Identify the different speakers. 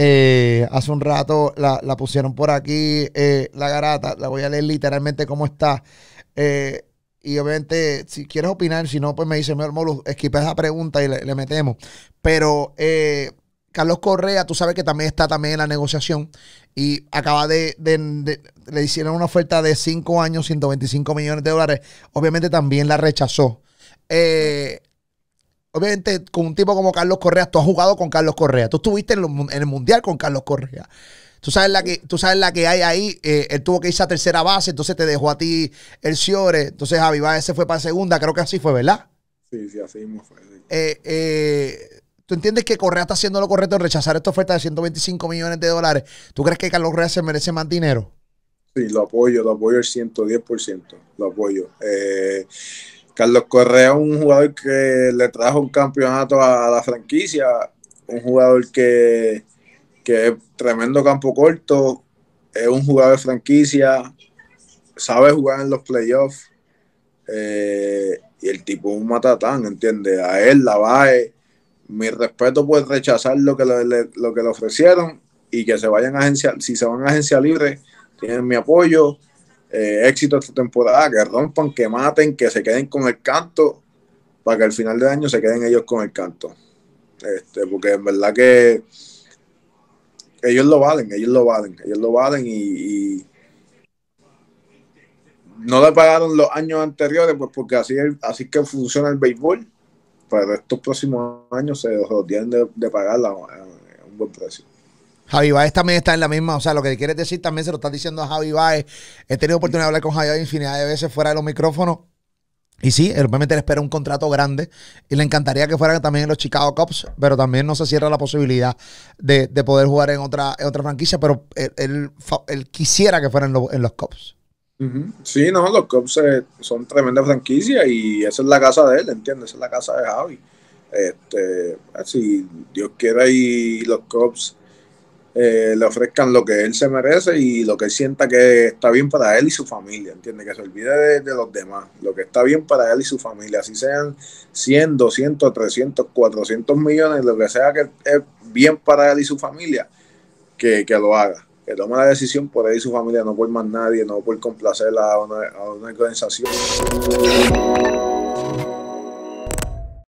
Speaker 1: Eh, hace un rato la, pusieron por aquí, eh, la garata, la voy a leer literalmente cómo está. Eh, y obviamente, si quieres opinar, si no, pues me dice, mejor hermano, esquipa esa pregunta y le, metemos. Pero Carlos Correa, tú sabes que también está también en la negociación y acaba de, le hicieron una oferta de 5 años, 125 millones de dólares. Obviamente también la rechazó. Eh, Obviamente, con un tipo como Carlos Correa, tú has jugado con Carlos Correa. Tú estuviste en, el Mundial con Carlos Correa. Tú sabes la que, tú sabes la que hay ahí. Eh, él tuvo que irse a tercera base, entonces te dejó a ti el Ciore. Entonces Javi ese fue para segunda. Creo que así fue, ¿verdad?
Speaker 2: Sí, sí, así mismo fue. Eh,
Speaker 1: eh, ¿Tú entiendes que Correa está haciendo lo correcto en rechazar esta oferta de 125 millones de dólares? ¿Tú crees que Carlos Correa se merece más dinero?
Speaker 2: Sí, lo apoyo, lo apoyo el 110%. Lo apoyo. Eh. Carlos Correa un jugador que le trajo un campeonato a la franquicia, un jugador que, es tremendo campo corto, es un jugador de franquicia, sabe jugar en los playoffs. Eh, y el tipo es un matatán, ¿entiendes? A él, la Bae, mi respeto por rechazar lo que lo que le ofrecieron y que se vayan a agencia, si se van a agencia libre, tienen mi apoyo eh, éxito esta temporada, que rompan, que maten, que se queden con el canto, para que al final del año se queden ellos con el canto. Este, porque en verdad que ellos lo valen, ellos lo valen, ellos lo valen y, no le pagaron los años anteriores, pues porque así, es, así que funciona el béisbol. Pero estos próximos años se los tienen de pagar a un buen precio.
Speaker 1: Javi Baez también está en la misma, o sea, lo que quieres decir también se lo está diciendo a Javi Baez. He tenido oportunidad de hablar con Javi Baez infinidad de veces fuera de los micrófonos. Y sí, obviamente le espera un contrato grande y le encantaría que fuera también en los Chicago Cubs, pero también no se cierra la posibilidad de, poder jugar en otra, otra franquicia, pero él, quisiera que fuera en, los Cubs.
Speaker 2: Sí, no, los Cubs eh, son tremenda franquicia y esa es la casa de él, ¿entiendes? Esa es la casa de Javi. Este, si Dios quiere y los Cubs eh, le ofrezcan lo que él se merece y lo que sienta que está bien para él y su familia, ¿entiende? Que se olvide de, los demás, lo que está bien para él y su familia, así sean 100, 200, 300, 400 millones, lo que sea que es bien para él y su familia, que, que lo haga, que tome la decisión por él y su familia, no por más nadie, no por complacer a una, a una organización.